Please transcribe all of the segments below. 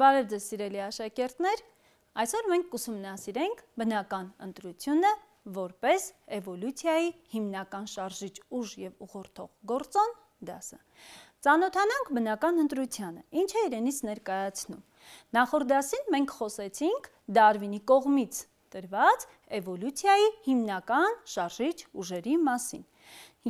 Բարև ձեզ սիրելի աշակերտներ, այսօր մենք կուսումնասիրենք բնական ընտրությունը որպես էվոլյուցիայի հիմնական շարժիչ ուժ եւ ուղղորդող գործոն դասը։ Ծանոթանանք բնական ընտրությանը, ինչ է իրենից ներկայացնում։ Նախորդ դասին մենք խոսեցինք Դարվինի կողմից տրված էվոլյուցիայի հիմնական շարժիչ ուժերի մասին։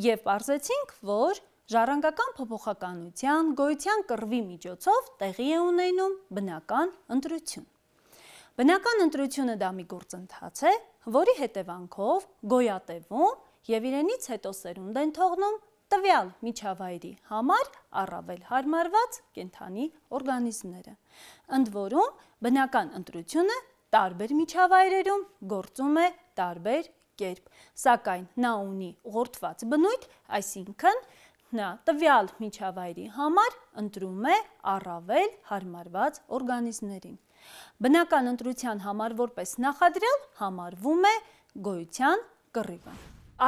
Եվ ողջացինք, որ Ժառանգական փոփոխականության գոյության կռվի միջոցով տեղի է ունենում բնական ընտրություն։ Բնական ընտրությունը դա մի գործընթաց է, որի հետևանքով գոյատևում եւ իրենից հետո սերունդ են թողնում տվյալ միջավայրի համար առավել հարմարված կենթանի օրգանիզմները։ Ընդ որում բնական ընտրությունը տարբեր միջավայրերում գործում է տարբեր կերպ, սակայն նա ունի ուղղորդված բնույթ, այսինքն նա տվյալ միջավայրի համար ընտրում է առավել հարմարված օրգանիզմներին։ Բնական ընտրության համար որպես նախադրյալ համարվում է գոյության կռիվը։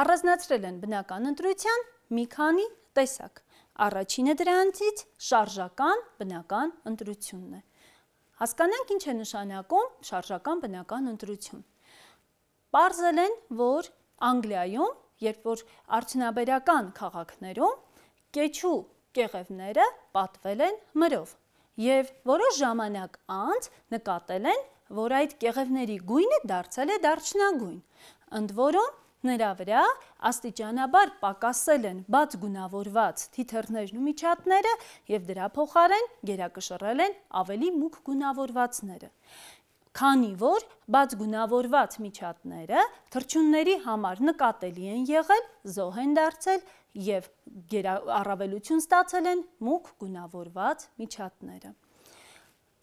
Առանձնացրել են բնական ընտրության մի քանի տեսակ։ Առաջինը դրանցից շարժական բնական ընտրությունն է։ Հասկանանք ինչ է նշանակում շարժական բնական ընտրություն։ Պարզել են, որ Անգլիայում երբ որ արդյունաբերական քաղաքներում կեչու կեղևները պատվել են մրով եւ որոշ ժամանակ անց նկատել են, որ այդ կեղևների գույնը դարձել է դարչնագույն։ Ընդ որում նրա վրա աստիճանաբար պակասել են բաց գունավորված թիթեռներն ու միջատները եւ դրա փոխարեն գերակշռել են ավելի մուգ գունավորվածները։ Քանի որ բաց գունավորված միջատները թրջունների համար նկատելի են եղել, զոհ են դարձել եւ առավելություն ստացել են մուգ գունավորված միջատները։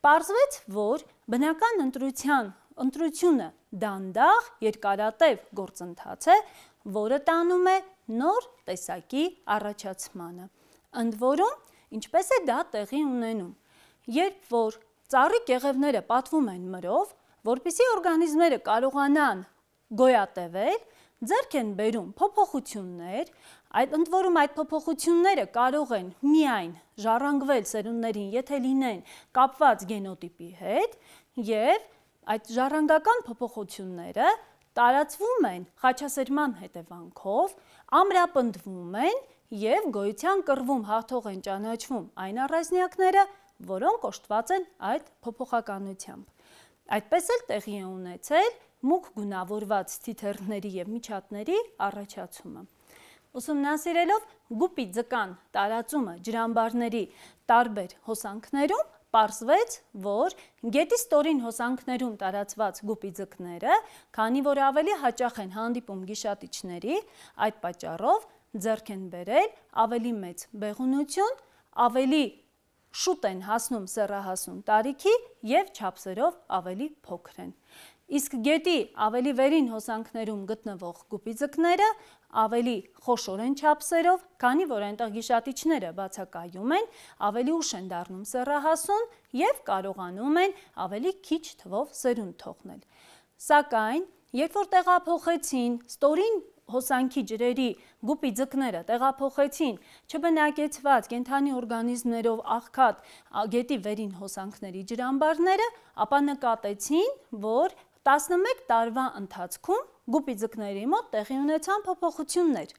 Պարզվեց, որ բնական ընտրության ընտրությունը դանդաղ երկարատև գործընթաց է, որը տանում է նոր տեսակի առաջացմանը։ Ընդ որում, ինչպես է դա տեղի ունենում։ Երբ որ ծառի կեղևները պատվում են մրով, որբիսի օրգանիզմերը կարողանան գոյատևել, ձեռք են բերում փոփոխություններ, Այդ ընդ որում այդ փոփոխությունները կարող են միայն ժառանգվել սերունդներին, եթե լինեն կապված գենոտիպի հետ եւ այդ ժառանգական փոփոխությունները տարածվում են խաչասերման հետևանքով, ամրապնդվում են եւ գոյության կրվում հաղթող են ճանաչվում այն առանձնյակները, որոնք օժտված են այդ փոփոխականությամբ։ Այդպես էլ տեղի է ունեցել մուկ գունավորված թիթեռների եւ միջատների առաջացումը։ Ուսումնասիրելով գուպի ձկան տարածումը ջրամբարների տարբեր հոսանքներում, պարզվեց, որ գետի ստորին հոսանքներում տարածված գուպի ձկները, քանի որ ավելի հաճախ են հանդիպում գիշատիչների, այդ պատճառով ձեռք են բերել ավելի մեծ բեղունություն, ավելի շուտ են հասնում սեռահասուն տարիքի եւ չափսերով ավելի փոքր են իսկ գետի ավելի վերին հոսանքներում գտնվող գուպիձկները ավելի խոշորեն չափսերով, քանի որ այնտեղ գիշատիչները բացակայում են, ավելի ուշ են դառնում սեռահասուն եւ կարողանում են ավելի քիչ թվով սերունդ թողնել։ Սակայն, երբ որ տեղափոխեցին ստորին հոսանքի ջրերի գուպի ձկները տեղափոխեցին չբնակեցված կենթանի օրգանիզմներով աղքատ գետի վերին հոսանքների ջրամբարները, ապա նկատեցին, որ 11 տարվա ընթացքում գուպի ձկների մոտ տեղի ունեցան փոփոխություններ։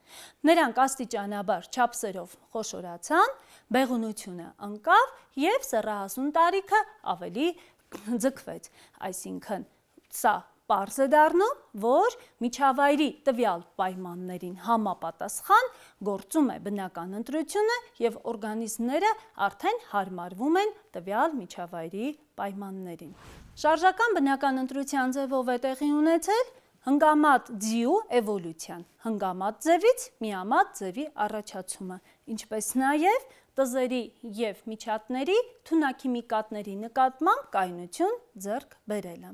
Նրանք աստիճանաբար չափսերով խոշորացան, բեղունությունը ընկավ եւ սեռահասուն տարիքը ավելի ձգվեց։ Այսինքն, սա պարզ է դառնում, որ միջավայրի տվյալ պայմաններին համապատասխան գործում է բնական ընտրությունը եւ օրգանիզմները արդեն հարմարվում են տվյալ միջավայրի պայմաններին։ Շարժական բնական ընտրության ձևով է տեղի ունեցել հնգամատ ձիու էվոլյուցիան, հնգամատ ձևից միամատ ձևի առաջացումը, ինչպես նաև տզերի և միջատների թունակիմիկատների նկատմամբ կայնություն ձերկ բերելը։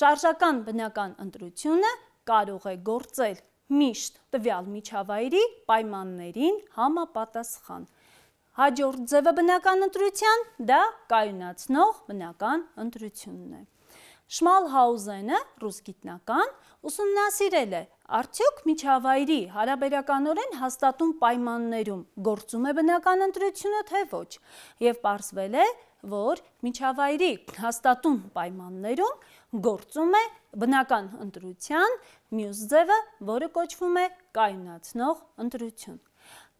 Շարժական բնական ընտրությունը կարող է գործել միշտ տվյալ միջավայրի պայմաններին համապատասխան, Հաջորդ ձևը բնական ընտրության, դա կայունացնող բնական ընտրությունն է։ Շմալհաուզենը, ռուս գիտնական, ուսումնասիրել է, արդյոք միջավայրի հարաբերականորեն հաստատուն պայմաններում գործում է բնական ընտրությունը, թե ոչ, և պարսվել է, որ միջավայրի հաստատուն պայմաններում գործում է բնական ընտրության մյուս ձևը, որը կոչվում է կայունացնող ընտրություն։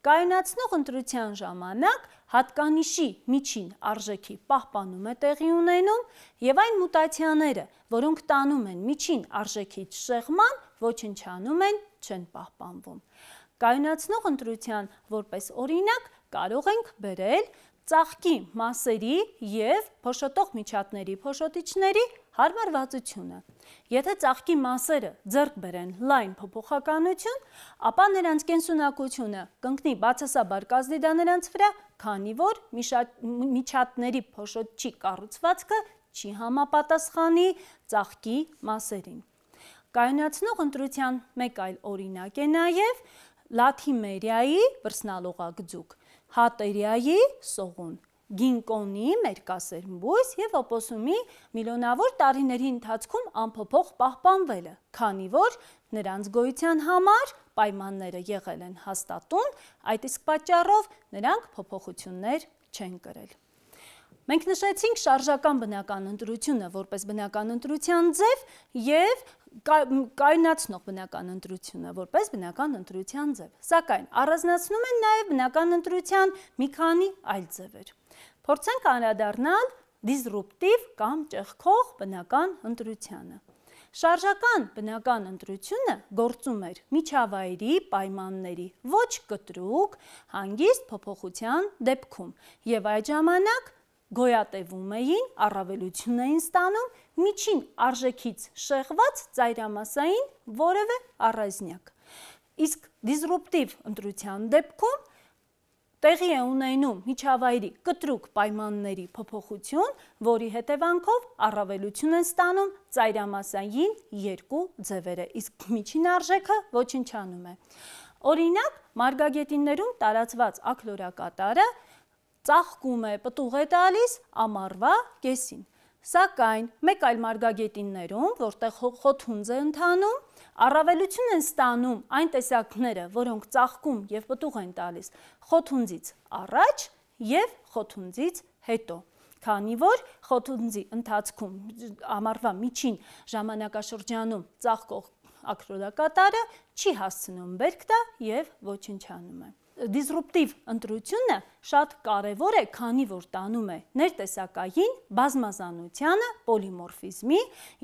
Կայունացնող ընտրության ժամանակ հատկանիշի միջին արժեքի պահպանում է տեղի ունենում եւ այն մուտացիաները, որոնք տանում են միջին արժեքից շեղման, ոչնչանում են, չեն պահպանվում։ Կայունացնող ընտրության որպես օրինակ կարող ենք բերել ծաղկի մասերի եւ փոշոտող միջատների փոշոտիչների Հարմարվածությունը։ Եթե ծաղկի մասերը ձեռք բերեն լայն փոփոխականություն, ապա նրանց կենսունակությունը կընկնի բացասաբար կազդի դա նրանց վրա, քանի որ միջատների փոշոտչի կառուցվածքը չի համապատասխանի ծաղկի մասերին։ Կայունացնող ընտրության մեկ այլ օրինակ է նաև լաթիմերիայի բրսնալողագծուկ, հատերիայի սողուն գինկոնի, մերկասերմբույս եւ օպոսումի միլիոնավոր տարիների ընթացքում ամփոփող պահպանվելը, քանի որ նրանց գոյության համար պայմանները եղել են հաստատուն, այդ իսկ պատճառով նրանք փոփոխություններ չեն կրել։ Մենք նշեցինք շարժական բնական ընտրությունը որպես բնական ընտրության ձև եւ կայունացնող բնական ընտրությունը որպես բնական ընտրության ձև։ Սակայն առանձնացնում են նաեւ բնական ընտրության մի քանի այլ ձևեր։ Փորձենք անդրադառնալ դիզրուպտիվ կամ ճեղքող բնական ընտրությանը։ Շարժական բնական ընտրությունը գործում էր միջավայրի պայմանների ոչ կտրուկ հանգիստ փոփոխության դեպքում եւ այդ ժամանակ գոյատևում էին առավելություն էին ստանում միջին արժեքից շեղված ծայրամասային որևէ առանձնյակ։ Իսկ դիզրուպտիվ ընտրության դեպքում տեղի է ունենում միջավայրի կտրուկ պայմանների փոփոխություն, որի հետևանքով առավելություն են ստանում ծայրամասային երկու ձևերը, իսկ միջին արժեքը ոչնչանում է։ Օրինակ, մարգագետիններում տարածված ակլորակատարը ծաղկում է, պտուղ է տալիս ամառվա կեսին։ Սակայն մեկ այլ մարգագետիններում, որտեղ խոթունձ է ընթանում, Առավելություն են ստանում այն տեսակները, որոնք ծաղկում եւ պտուղ են տալիս խոթունձից առաջ եւ խոթունձից հետո։ Քանի որ խոթունձի ընթացքում ամառվա միջին ժամանակաշրջանում ծաղկող ակրոդակատարը չի հասցնում բերքտա եւ ոչնչանում է դիզրուպտիվ ընտրությունը շատ կարևոր է, քանի որ տանում է ներտեսակային բազմազանությանը, պոլիմորֆիզմի,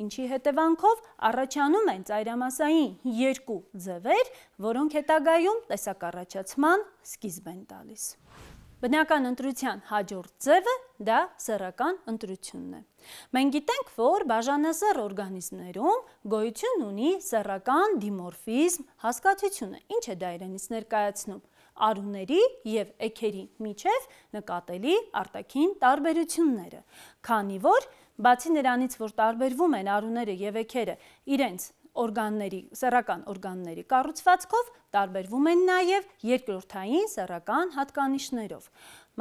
ինչի հետևանքով առաջանում են ծայրամասային երկու ձևեր, որոնք հետագայում տեսակառաջացման սկիզբ են տալիս։ Բնական ընտրության հաջորդ ձևը դա սեռական ընտրությունն է։ Մենք գիտենք, որ բաժանասեռ օրգանիզմներում գոյություն ունի սեռական դիմորֆիզմ հասկացությունը։ Ինչ է դա իրենից ներկայացնում արուների եւ էքերի միջև նկատելի արտաքին տարբերությունները, քանի որ բացի նրանից, որ տարբերվում են արուները եւ էքերը իրենց օրգանների, սեռական օրգանների կառուցվածքով տարբերվում են նաև երկրորդային սեռական հատկանիշներով։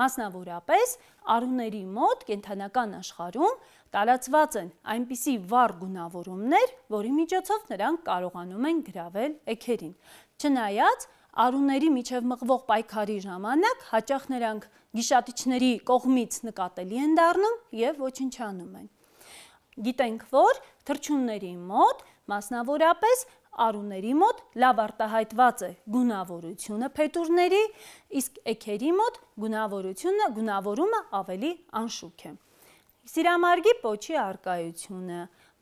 Մասնավորապես, արուների մոտ կենթանական աշխարհում տարածված են այնպիսի վառ գունավորումներ, որի միջոցով նրանք կարողանում են գրավել էքերին։ Չնայած, արունների միջև մղվող պայքարի ժամանակ հաճախ նրանք գիշատիչների կողմից նկատելի են դառնում եւ ոչնչանում են։ Գիտենք, որ թրջունների մոտ, մասնավորապես արուների մոտ լավ արտահայտված է գունավորությունը փետուրների, իսկ էքերի մոտ գունավորությունը գունավորումը ավելի անշուք է։ Սիրամարգի փոչի արկայությունը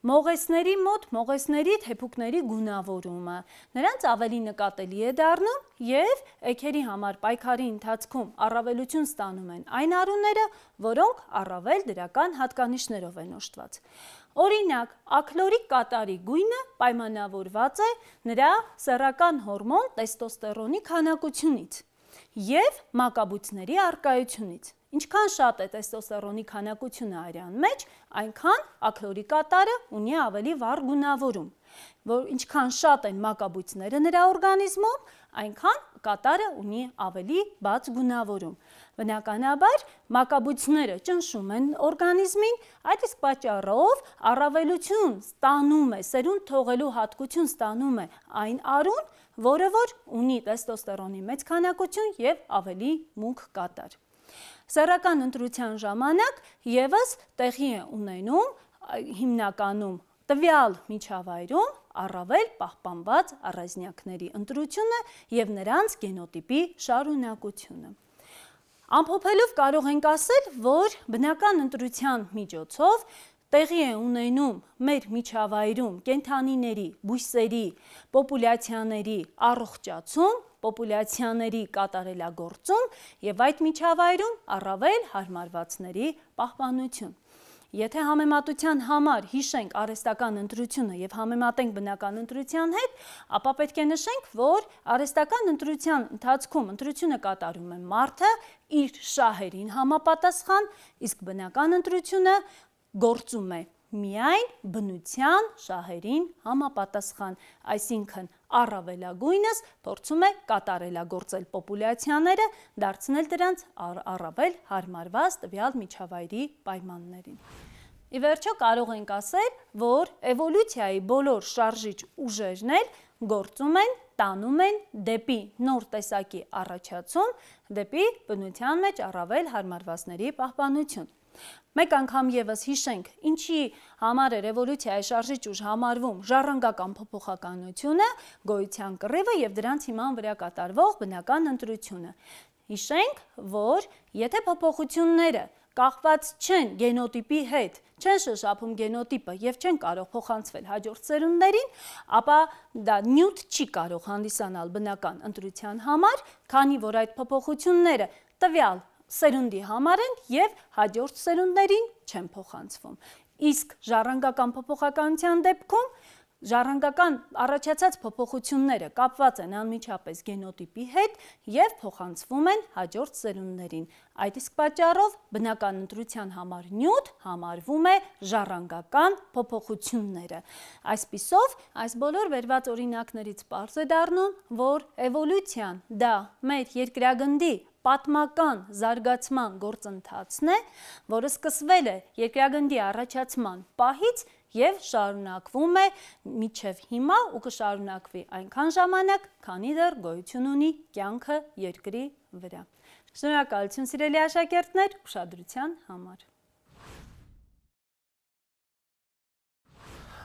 Մողեսների մոտ մողեսների թեփուկների գունավորումը նրանց ավելի նկատելի է դառնում եւ եկերի համար պայքարի ընթացքում առավելություն ստանում են այն արունները, որոնք առավել դրական հատկանիշներով են օժտված։ Օրինակ, ակլորիկ կատարի գույնը պայմանավորված է նրա սեռական հորմոն տեստոստերոնի քանակությունից եւ մակաբույծների արկայությունից։ Ինչքան շատ է տեստոստերոնի քանակությունը արյան մեջ, այնքան աքլորիկ ատարը ունի ավելի վառ գունավորում, որ ինչքան շատ են մակաբույծները նրա օրգանիզմում, այնքան կատարը ունի ավելի բաց գունավորում։ Բնականաբար մակաբույծները ճնշում են օրգանիզմին, այդ իսկ պատճառով առավելություն ստանում է, սերունդ թողելու հատկություն ստանում է այն արուն, որը որ ունի տեստոստերոնի մեծ քանակություն եւ ավելի մուգ կատար։ Սեռական ընտրության ժամանակ եւս տեղի է ունենում հիմնականում տվյալ միջավայրում առավել պահպանված առանձնյակների ընտրությունը եւ նրանց գենոտիպի շարունակությունը։ Ամփոփելով կարող ենք ասել, որ բնական ընտրության միջոցով տեղի է ունենում մեր միջավայրում կենթանիների, բույսերի, պոպուլյացիաների առողջացում պոպուլյացիաների կատարելագործում եւ այդ միջավայրում առավել հարմարվածների պահպանություն։ Եթե համեմատության համար հիշենք արհեստական ընտրությունը եւ համեմատենք բնական ընտրության հետ, ապա պետք է նշենք, որ արհեստական ընտրության ընթացքում ընտրությունը կատարում է մարդը իր շահերին համապատասխան, իսկ բնական ընտրությունը գործում է միայն բնության շահերին համապատասխան, այսինքն առավելագույնս փորձում է կատարելագործել պոպուլյացիաները, դարձնել դրանց առավել հարմարված տվյալ միջավայրի պայմաններին։ Ի վերջո կարող ենք ասել, որ էվոլյուցիայի բոլոր շարժիչ ուժերն էլ գործում են, տանում են դեպի նոր տեսակի առաջացում, դեպի բնության մեջ առավել հարմարվածների պահպանություն։ Մեկ անգամ եւս հիշենք, ինչի համար է ռևոլյուցիայի շարժիչ ուժ համարվում ժառանգական փոփոխականությունը, գոյության կռիվը եւ դրանց հիման վրա կատարվող բնական ընտրությունը։ Հիշենք, որ եթե փոփոխությունները կախված չեն գենոտիպի հետ, չեն շշափում գենոտիպը եւ չեն կարող փոխանցվել հաջորդ սերունդներին, ապա դա նյութ չի կարող հանդիսանալ բնական ընտրության համար, քանի որ այդ փոփոխությունները տվյալ սերունդի համար են եւ հաջորդ սերունդներին չեն փոխանցվում։ Իսկ ժառանգական փոփոխականության դեպքում ժառանգական առաջացած փոփոխությունները կապված են անմիջապես գենոտիպի հետ եւ փոխանցվում են հաջորդ սերունդներին։ Այդ իսկ պատճառով բնական ընտրության համար նյութ համարվում է ժառանգական փոփոխությունները։ Այսպիսով, այս բոլոր վերված օրինակներից պարզ է դառնում, որ էվոլյուցիան դա մեր երկրագնդի պատմական զարգացման գործընթացն է, որը սկսվել է երկրագնդի առաջացման պահից եւ շարունակվում է միջև հիմա ու կշարունակվի այնքան ժամանակ, քանի դեռ գոյություն ունի կյանքը երկրի վրա։ Շնորհակալություն սիրելի աշակերտներ, ուշադրության համար։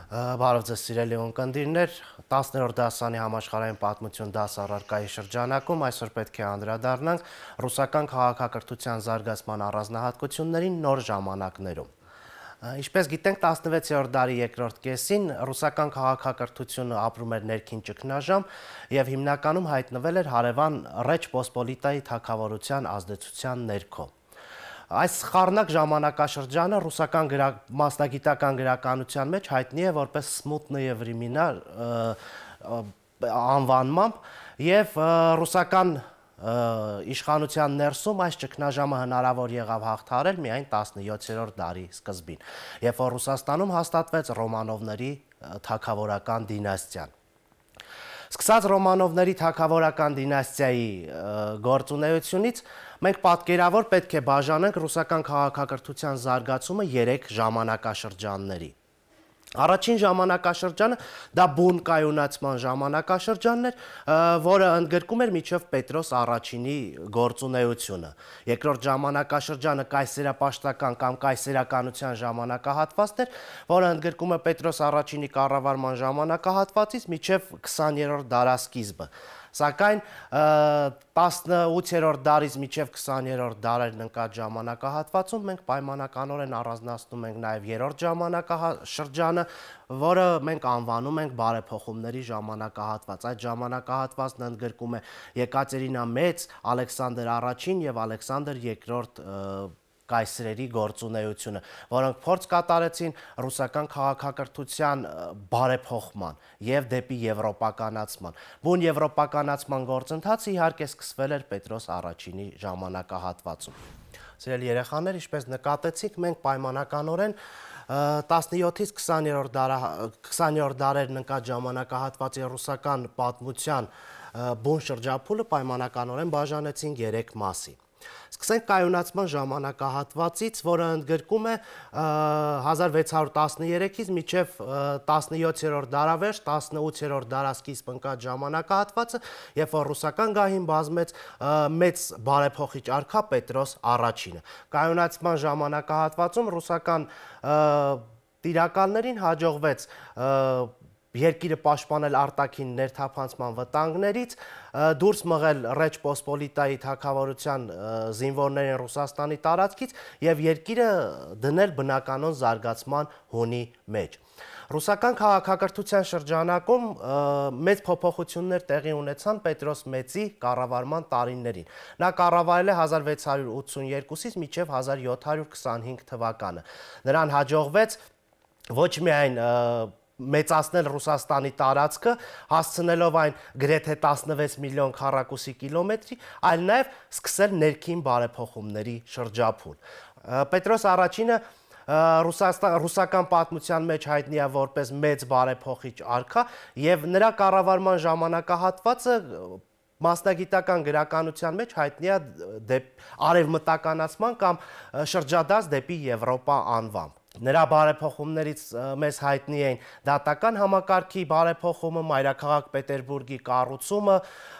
Բարև ձեզ սիրելի ունկնդիրներ, 10-րդ դասանի համաշխարհային պատմություն դասարարքայի շրջանակում այսօր պետք է անդրադառնանք ռուսական քաղաքակրթության զարգացման առանձնահատկություններին նոր ժամանակներում։ Ինչպես գիտենք, 16-րդ դարի երկրորդ կեսին ռուսական քաղաքակրթությունը ապրում էր ներքին ճգնաժամ եւ հիմնականում հայտնվել էր հարևան Ռեչ Պոսպոլիտայի թակավորության ազդեցության ներքո։ Այս խառնակ ժամանակաշրջանը ռուսական գրակ, մասնագիտական գրականության մեջ հայտնի է որպես Smutnye vremena անվանմամբ եւ ռուսական իշխանության ներսում այս ճգնաժամը հնարավոր եղավ հաղթարել միայն 17-րդ դարի սկզբին, երբ որ Ռուսաստանում հաստատվեց Ռոմանովների թակավորական դինաստիան։ Սկսած Ռոմանովների թակավորական դինաստիայի գործունեությունից մենք պատկերավոր պետք է բաժանենք ռուսական քաղաքակրթության զարգացումը 3 ժամանակաշրջանների։ Առաջին ժամանակաշրջանը դա բուն կայունացման ժամանակաշրջանն էր, որը ընդգրկում էր միջև Պետրոս առաջինի գործունեությունը։ Երկրորդ ժամանակաշրջանը կայսերապաշտական կամ կայսերականության ժամանակահատվածն էր, որը ընդգրկում է Պետրոս առաջինի կառավարման ժամանակահատվածից միջև 20-րդ դարասկիզբը։ Սակայն 18-րդ դարից մինչև 20-րդ դարերն ընկած ժամանակահատվածում մենք պայմանականորեն առանձնացնում ենք նաև երրորդ ժամանակաշրջանը, որը մենք անվանում ենք բարեփոխումների ժամանակահատված։ Այդ ժամանակահատվածն ընդգրկում է Եկատերինա մեծ, Ալեքսանդր առաջին եւ Ալեքսանդր երկրորդ կայսրերի գործունեությունը, որոնք փորձ կատարեցին ռուսական քաղաքակրթության բարեփոխման եւ դեպի եվրոպականացման։ Բուն եվրոպականացման գործընթացը իհարկե սկսվել էր Պետրոս առաջինի ժամանակահատվածում։ Սիրելի երեխաներ, ինչպես նկատեցիք, մենք պայմանականորեն 17-ից 20-րդ դարա 20-րդ դարերն ընկած ժամանակահատվածի ռուսական պատմության բուն շրջափուլը պայմանականորեն բաժանեցին 3 մասի։ Սկսենք կայունացման ժամանակահատվածից, որը ընդգրկում է 1613-ից մինչև 17-րդ դարավերջ, 18-րդ դարասկիզբ ընկած ժամանակահատվածը, երբ որ ռուսական գահին բազմեց մեծ բարեփոխիչ արքա Պետրոս առաջինը։ Կայունացման ժամանակահատվածում ռուսական տիրականներին հաջողվեց երկիրը պաշտպանել արտաքին ներթափանցման վտանգներից, դուրս մղել Ռեջ Պոսպոլիտայի թակավորության զինվորներին Ռուսաստանի տարածքից եւ երկիրը դնել բնականոն զարգացման հունի մեջ։ Ռուսական քաղաքակրթության շրջանակում մեծ փոփոխություններ տեղի ունեցան Պետրոս Մեծի կառավարման տարիներին։ Նա կառավարել է 1682-ից մինչև 1725 թվականը։ Նրան հաջողվեց ոչ միայն մեծացնել Ռուսաստանի տարածքը, հասցնելով այն գրեթե 16 միլիոն քառակուսի կիլոմետրի, այլ նաև սկսել ներքին բարեփոխումների շրջափուլ։ Պետրոս առաջինը Ռուսաստան ռուսական պատմության մեջ հայտնի է որպես մեծ բարեփոխիչ արքա եւ նրա կառավարման ժամանակահատվածը մասնագիտական գրականության մեջ հայտնի է արևմտականացման կամ շրջադաս դեպի Եվրոպա անվամբ։ Նրա բարեփոխումներից մեզ հայտնի էին դատական համակարգի բարեփոխումը, մայրաքաղաք Պետերբուրգի կառուցումը,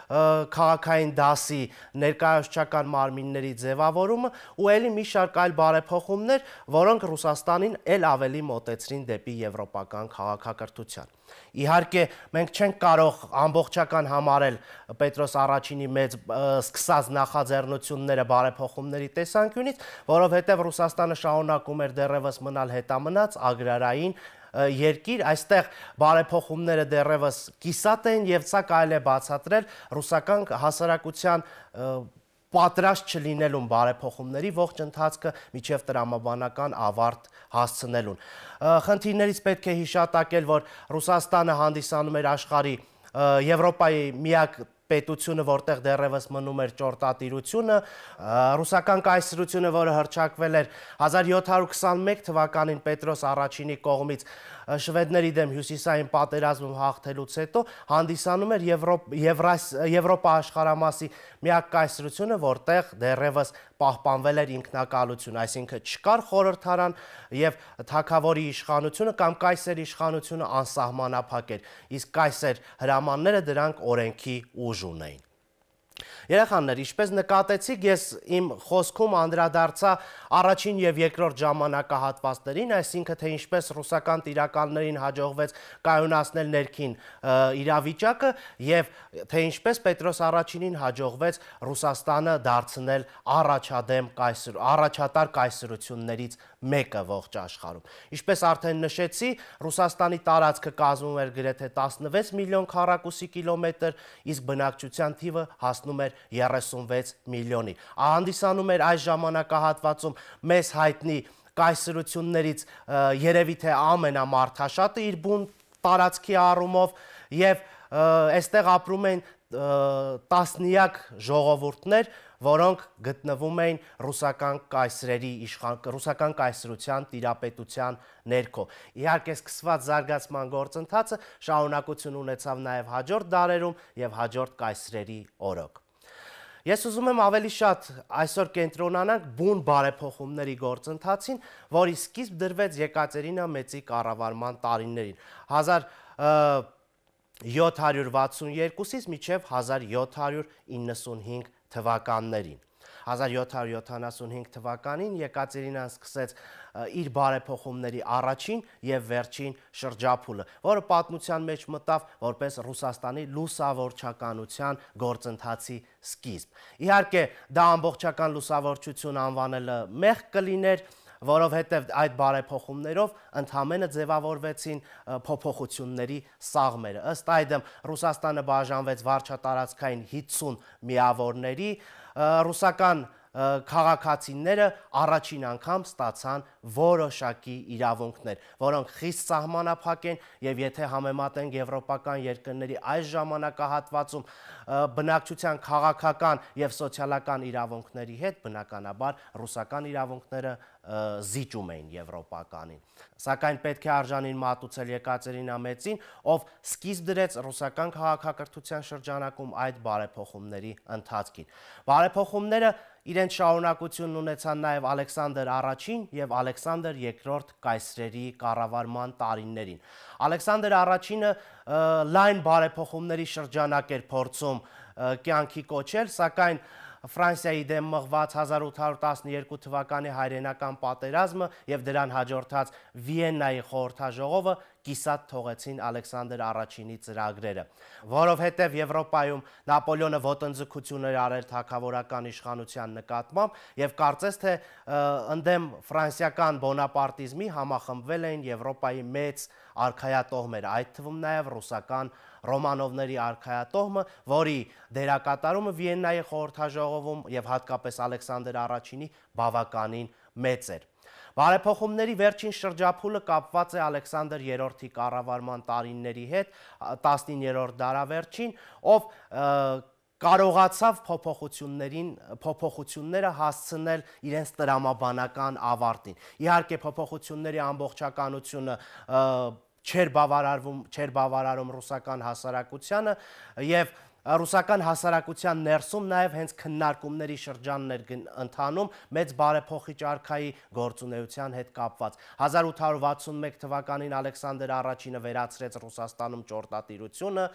քաղաքային դասի ներկայացչական մարմինների ձևավորումը ու ելի մի շարք այլ բարեփոխումներ, որոնք Ռուսաստանին ել ավելի մոտեցրին դեպի եվրոպական քաղաքակրթության։ Իհարկե, մենք չենք կարող ամբողջական համարել Պետրոս առաջինի մեծ սկսած նախաձեռնությունները բարեփոխումների տեսանկյունից, որովհետև Ռուսաստանը շահոնակում էր դեռևս մնալ հետամնաց ագրարային երկիր, այստեղ բարեփոխումները դեռևս կիսատ են եւ ցա կարելի է բացատրել ռուսական հասարակության պատրաստ չլինելուն բարեփոխումների ողջ ընթացքը միջև տրամաբանական ավարտ հասցնելուն։ Խնդիրներից պետք է հիշատակել, որ Ռուսաստանը հանդիսանում էր աշխարհի Եվրոպայի միակ պետությունը, որտեղ դեռևս մնում էր ճորտատիրությունը, ռուսական կայսրությունը, որը հրճակվել էր 1721 թվականին Պետրոս առաջինի կողմից շվեդների դեմ հյուսիսային պատերազմում հաղթելուց հետո հանդիսանում էր Եվրոպա աշխարհամասի միակ կայսրությունը, որտեղ դեռևս պահպանվել էր ինքնակալություն, այսինքն չկար խորհրդարան եւ թակավորի իշխանությունը կամ կայսերի իշխանությունը անսահմանափակ էր, իսկ կայսեր հրամանները դրանք օրենքի ուժ ունեին։ Երեխաններ, ինչպես նկատեցիք, ես իմ խոսքում անդրադարձա առաջին եւ երկրորդ ժամանակահատվածներին, այսինքն թե ինչպես ռուսական տիրականներին հաջողվեց կայունացնել ներքին իրավիճակը եւ թե ինչպես Պետրոս առաջինին հաջողվեց Ռուսաստանը դարձնել առաջադեմ կայսր, առաջատար կայսրություններից մեկը ողջ աշխարում։ Ինչպես արդեն նշեցի, Ռուսաստանի տարածքը կազմում էր գրեթե 16 միլիոն քառակուսի կիլոմետր, իսկ բնակչության թիվը հասնում էր 36 միլիոնի։ Ահանդիսանում էր այս ժամանակահատվածում մեզ հայտնի կայսրություններից երևի թե ամենամարդաշատը իր բուն տարածքի առումով եւ այստեղ ապրում են տասնիակ ժողովուրդներ, որոնք գտնվում էին ռուսական կայսրերի իշխան ռուսական կայսրության տիրապետության ներքո։ Իհարկե սկսված զարգացման գործընթացը շարունակություն ունեցավ նաև հաջորդ դարերում եւ հաջորդ կայսրերի օրոք։ Ես ուզում եմ ավելի շատ այսօր կենտրոնանանք բուն բարեփոխումների գործընթացին, որի սկիզբ դրվեց Եկատերինա Մեծի կառավարման տարիներին։ 1000 762-ից մինչև 1795 թվականներին։ 1775 թվականին Եկատերինան սկսեց իր բարեփոխումների առաջին եւ վերջին շրջափուլը, որը պատմության մեջ մտավ որպես Ռուսաստանի լուսավորչականության գործընթացի սկիզբ։ Իհարկե, դա ամբողջական լուսավորչություն անվանելը մեղք կլիներ, որովհետև այդ բարեփոխումներով ընդհանրը ձևավորվեցին փոփոխությունների սաղմերը։ Ըստ այդմ Ռուսաստանը բաժանվեց վարչատարածքային 50 միավորների, ռուսական քաղաքացիները առաջին անգամ ստացան որոշակի իրավունքներ, որոնք խիստ սահմանափակ են եւ եթե համեմատենք եվրոպական երկրների այս ժամանակահատվածում բնակչության քաղաքական եւ սոցիալական իրավունքների հետ, բնականաբար ռուսական իրավունքները զիջում էին եվրոպականին։ Սակայն պետք է արժանին մատուցել եկածերին ամեցին, ով սկիզբ դրեց ռուսական քաղաքակրթության շրջանակում այդ բարեփոխումների ընթացքին։ Բարեփոխումները իրենց շարունակությունն ունեցան նաև Ալեքսանդր առաջին եւ Ալեքսանդր երկրորդ կայսրերի կառավարման տարիներին։ Ալեքսանդր առաջինը լայն բարեփոխումների շրջանակ էր փորձում կյանքի կոչել, սակայն և, Ֆրանսիայի դեմ մղված 1812 թվականի հայրենական պատերազմը եւ դրան հաջորդած Վիեննայի խորհրդաժողովը կիսատ թողեցին Ալեքսանդր Առաջինի ծրագրերը, որովհետև Եվրոպայում Նապոլեոնը ոտնձգություններ արել թակավորական իշխանության նկատմամբ եւ կարծես թե ընդդեմ ֆրանսիական բոնապարտիզմի համախմբվել էին Եվրոպայի մեծ արխայատոհմեր, այդ թվում նաև ռուսական Ռոմանովների արխայատոհմը, որի դերակատարումը Վիեննայի խորհրդաժողովում եւ հատկապես Ալեքսանդր առաջինի բավականին մեծ էր։ Բարեփոխումների վերջին շրջափուլը կապված է Ալեքսանդր 3-ի կառավարման տարիների հետ 19-րդ դարավերջին, ով կարողացավ փոփոխություններին փոփոխությունները հասցնել իրենց տրամաբանական ավարտին։ Իհարկե փոփոխությունների ամբողջականությունը և, չեր բավարարվում, չեր բավարարում ռուսական հասարակությանը եւ ռուսական հասարակության ներսում նաև հենց քննարկումների շրջաններ ընթանում մեծ բարեփոխիչ արքայի գործունեության հետ կապված 1861 թվականին Ալեքսանդր առաջինը վերացրեց Ռուսաստանում ճորտատիրությունը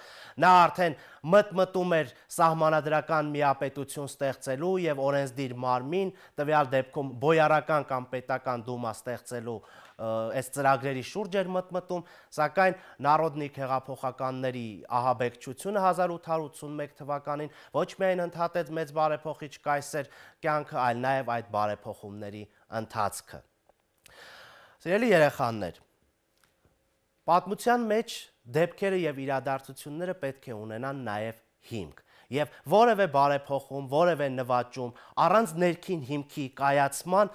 նա արդեն մտմտում էր սահմանադրական միապետություն ստեղծելու եւ օրենսդիր մարմին տվյալ դեպքում բոյարական կամ պետական դումա ստեղծելու այս ծրագրերի շուրջ էր մտմտում, սակայն Նարոդնի հեղափոխականների ահաբեկչությունը 1881 թվականին ոչ միայն ընդհատեց մեծ բարեփոխիչ կայսեր կյանքը, այլ նաև այդ բարեփոխումների ընթացքը։ Սիրելի երեխաներ, պատմության մեջ դեպքերը եւ իրադարձությունները պետք է ունենան նաեւ հիմք եւ որևէ բարեփոխում, որևէ նվաճում առանց ներքին հիմքի կայացման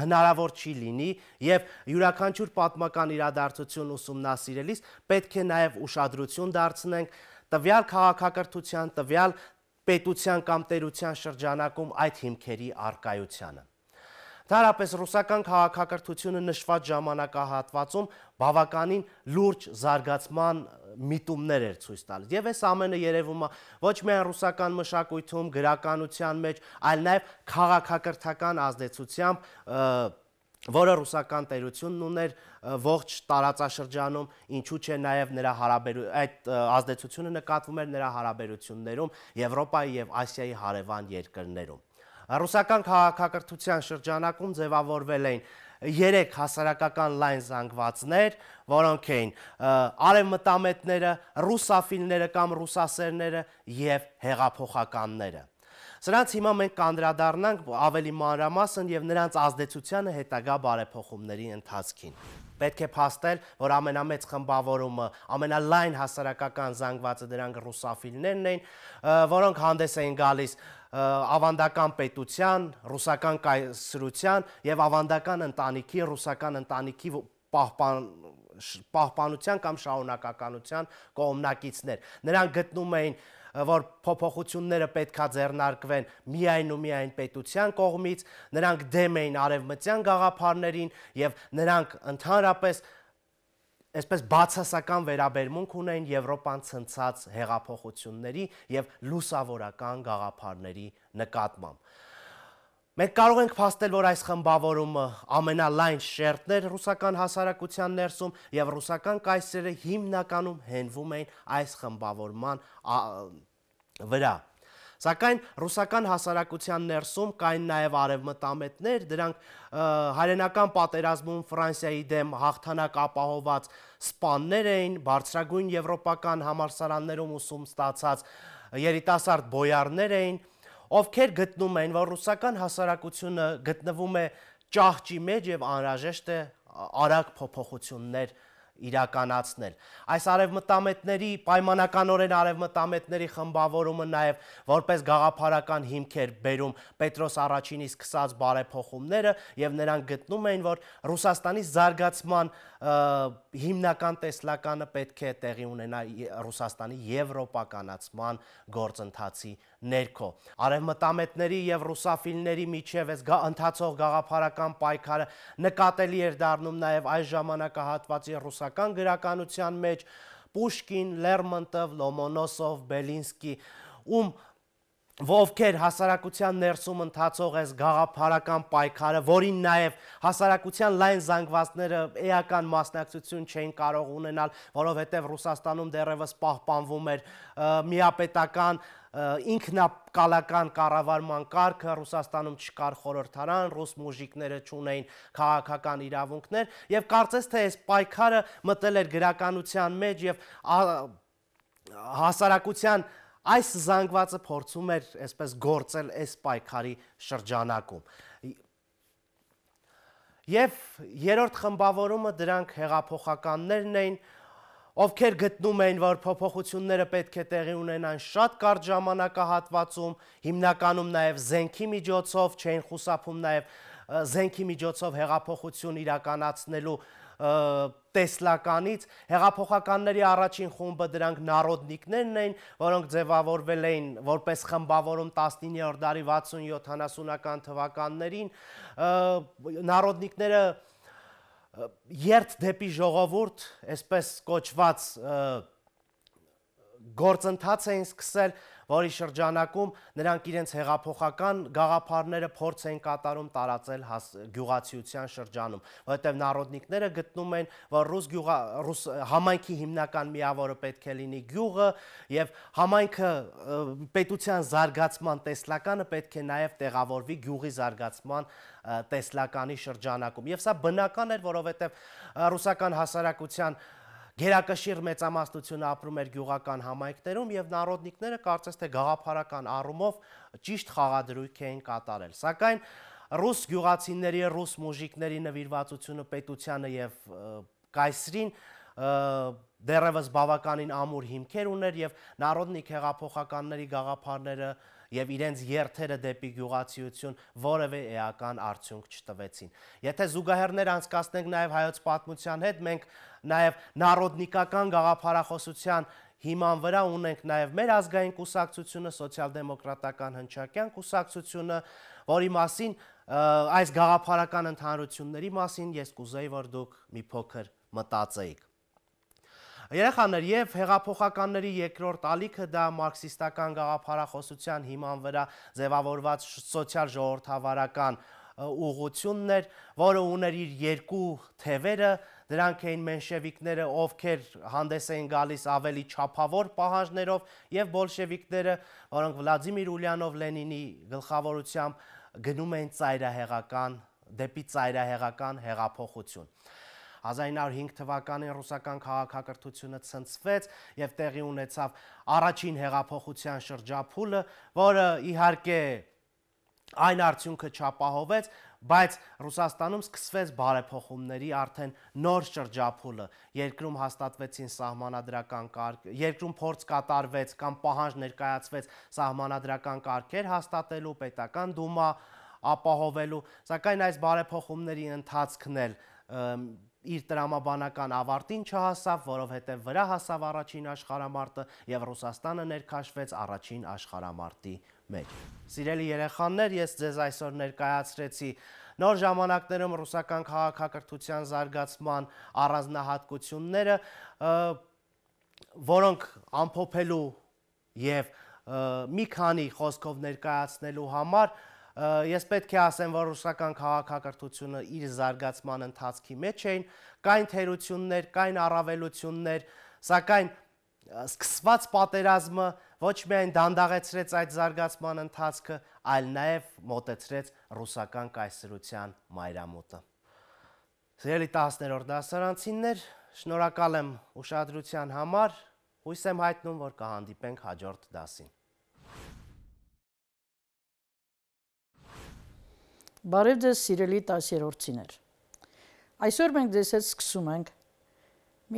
հնարավոր չի լինի եւ յուրաքանչյուր պատմական իրադարձություն ուսումնասիրելիս պետք է նաեւ ուշադրություն դարձնենք տվյալ քաղաքակրթության, տվյալ պետության կամ տերության շրջանակում այդ հիմքերի արկայությանը։ Դարապես ռուսական քաղաքակրթությունը նշված ժամանակահատվածում բավականին լուրջ զարգացման միտումներ էր ցույց տալիս։ Եվ այս ամենը երևում է ոչ միայն ռուսական մշակույթում, գրականության մեջ, այլ նաև քաղաքակրթական ազդեցությամբ որը ռուսական տերությունն ուներ ողջ տարածաշրջանում, ինչու՞ չէ նաև նրա հարաբերու այդ ազդեցությունը նկատվում էր նրա հարաբերություններում Եվրոպայի եւ Ասիայի հարևան երկրներում։ Ռուսական քաղաքակրթության շրջանակում ձևավորվել էին երեք հասարակական լայն զանգվածներ, որոնք էին արևմտամետները, ռուսաֆիլները կամ ռուսասերները եւ հեղափոխականները։ Սրանց հիմա մենք կանդրադառնանք ավելի մանրամասն եւ նրանց ազդեցությանը հետագա բարեփոխումների ընթացքին։ Պետք է փաստել, որ ամենամեծ խմբավորումը, ամենալայն հասարակական զանգվածը դրանք ռուսաֆիլներն էին, որոնք հանդես էին գալիս ավանդական պետության, ռուսական կայսրության եւ ավանդական ընտանիքի, ռուսական ընտանիքի պահպան պահպանության կամ շարունակականության կողմնակիցներ։ Նրանք գտնում էին որ փոփոխությունները պետքա ձեռնարկվեն միայն ու միայն պետության կողմից, նրանք դեմ էին արևմտյան գաղափարներին եւ նրանք ընդհանրապես այսպես բացասական վերաբերմունք ունեն Եվրոպան ցնցած հեղափոխությունների եւ լուսավորական գաղափարների նկատմամբ։ Մենք կարող ենք փաստել, որ այս խմբավորումը ամենալայն շերտն էր ռուսական հասարակության ներսում եւ ռուսական կայսրերը հիմնականում հենվում էին այս խմբավորման վրա։ Սակայն ռուսական հասարակության ներսում կային նաև արևմտամետներ, դրանք հայրենական պատերազմում Ֆրանսիայի դեմ հաղթանակ ապահոված սպաններ էին, բարձրագույն եվրոպական համալսարաններում ուսում ստացած երիտասարդ բոյարներ էին, ովքեր գտնում են, որ ռուսական հասարակությունը գտնվում է ճահճի մեջ եւ անհրաժեշտ է արագ փոփոխություններ իրականացնել։ Այս արևմտամետների պայմանականորեն արևմտամետների խմբավորումը նաև որպես գաղափարական հիմքեր բերում Պետրոս առաջինից սկսած բարեփոխումները եւ նրանք գտնում էին, որ Ռուսաստանի զարգացման հիմնական տեսլականը պետք է տեղի ունենա Ռուսաստանի եվրոպականացման գործընթացի ներքո։ Արևմտամետների եւ ռուսաֆիլների միջև այս ընթացող գաղափարական պայքարը նկատելի էր դառնում նաեւ այս ժամանակահատվածի ռուսական գրականության մեջ Պուշկին, Լերմոնտով, Լոմոնոսով, Բելինսկի, ում ովքեր հասարակության ներսում ընթացող էս գաղափարական պայքարը, որին նաև հասարակության լայն զանգվածները էական մասնակցություն չեն կարող ունենալ, որովհետև Ռուսաստանում դեռևս պահպանվում էր միապետական ինքնակալական կառավարման կարգը Ռուսաստանում չկար խորհրդարան, ռուս մուժիկները չունեին քաղաքական իրավունքներ եւ կարծես թե այս պայքարը մտել էր գրականության մեջ եւ հասարակության այս զանգվածը փորձում էր այսպես գործել այս պայքարի շրջանակում։ Եվ երրորդ խմբավորումը դրանք հեղափոխականներն էին, ովքեր գտնում էին, որ փոփոխությունները պետք է տեղի ունենան շատ կարճ ժամանակահատվածում, հիմնականում նաև զենքի միջոցով, չէին խուսափում նաև զենքի միջոցով հեղափոխություն իրականացնելու տեսլականից հեղափոխականների առաջին խումբը դրանք նարոդնիկներն էին, որոնք ձևավորվել էին որպես խմբավորում 19-րդ դարի 60-70-ական թվականներին նարոդնիկները երթ դեպի ժողովուրդ, այսպես կոչված և, գործընթաց էին սկսել, որի շրջանակում նրանք իրենց հեղափոխական գաղափարները փորձ էին կատարում տարածել գյուղացիության շրջանում, որովհետև նարոդնիկները գտնում են, որ ռուս գյուղա ռուս համայնքի հիմնական միավորը պետք է լինի գյուղը եւ համայնքը պետության զարգացման տեսլականը պետք է նաեւ տեղավորվի գյուղի զարգացման տեսլականի շրջանակում։ Եվ սա բնական էր, որովհետև ռուսական հասարակության Գերակշիռ մեծամասնությունը ապրում էր գյուղական համայնքներում եւ նարոդնիկները կարծես թե գաղափարական առումով ճիշտ խաղադրույք էին կատարել։ Սակայն ռուս գյուղացիների, ռուս մուժիկների նվիրվածությունը պետությանը եւ կայսրին դեռևս բավականին ամուր հիմքեր ուներ եւ նարոդնիկ հեղափոխականների գաղափարները եւ իրենց երթերը դեպի գյուղացիություն որևէ էական արդյունք չտվեցին։ Եթե զուգահեռներ անցկացնենք նաեւ հայոց պատմության հետ, մենք նաև նարոդնիկական գաղափարախոսության հիման վրա ունենք նաև մեր ազգային կուսակցությունը, սոցիալ-դեմոկրատական հնչակյան կուսակցությունը, որի մասին այս գաղափարական ընդհանրությունների մասին ես կուզեի, որ դուք մի փոքր մտածեիք։ Երեխաներ եւ հեղափոխականների երկրորդ ալիքը դա մարքսիստական գաղափարախոսության հիման վրա ձևավորված սոցիալ ժողովրդավարական ուղությունն էր, որը ուներ իր երկու թևերը, Դրանք էին մենշևիկները, ովքեր հանդես էին գալիս ավելի չափավոր պահանջներով եւ բոլշևիկները, որոնք Վլադիմիր Ուլյանով Լենինի գլխավորությամբ գնում էին ծայրահեղական դեպի ծայրահեղական հեղափոխություն։ 1905 թվականին ռուսական քաղաքակրթությունը ցնցվեց եւ տեղի ունեցավ առաջին հեղափոխության շրջափուլը, որը իհարկե այն արդյունքը չապահովեց, բայց Ռուսաստանում սկսվեց բարեփոխումների արդեն նոր շրջափուլը։ Երկրում հաստատվեցին սահմանադրական կարգ, երկրում փորձ կատարվեց կամ պահանջ ներկայացվեց սահմանադրական կարգեր հաստատելու պետական դումա ապահովելու, սակայն այս բարեփոխումների ընթացքն էլ իր տրամաբանական ավարտին չհասավ, որովհետև վրա հասավ առաջին աշխարհամարտը եւ Ռուսաստանը ներքաշվեց առաջին աշխարհամարտի մեջ։ Սիրելի երեխաններ, ես ձեզ այսօր ներկայացրեցի նոր ժամանակներում ռուսական քաղաքակրթության զարգացման առանձնահատկությունները, որոնք ամփոփելու եւ մի քանի խոսքով ներկայացնելու համար ես պետք է ասեմ, որ ռուսական քաղաքակրթությունը իր զարգացման ընթացքի մեջ էին, կային թերություններ, կային առավելություններ, սակայն սկսված պատերազմը ոչ միայն դանդաղեցրեց այդ զարգացման ընթացքը, այլ նաև մոտեցրեց ռուսական կայսրության մայրամուտը։ Սիրելի 10-րդ դասարանցիներ, շնորհակալ եմ ուշադրության համար։ Հույս եմ հայտնում, որ կհանդիպենք հաջորդ դասին։ Բարև ձեզ սիրելի 10-րդցիներ։ Այսօր մենք ձեզ հետ սկսում ենք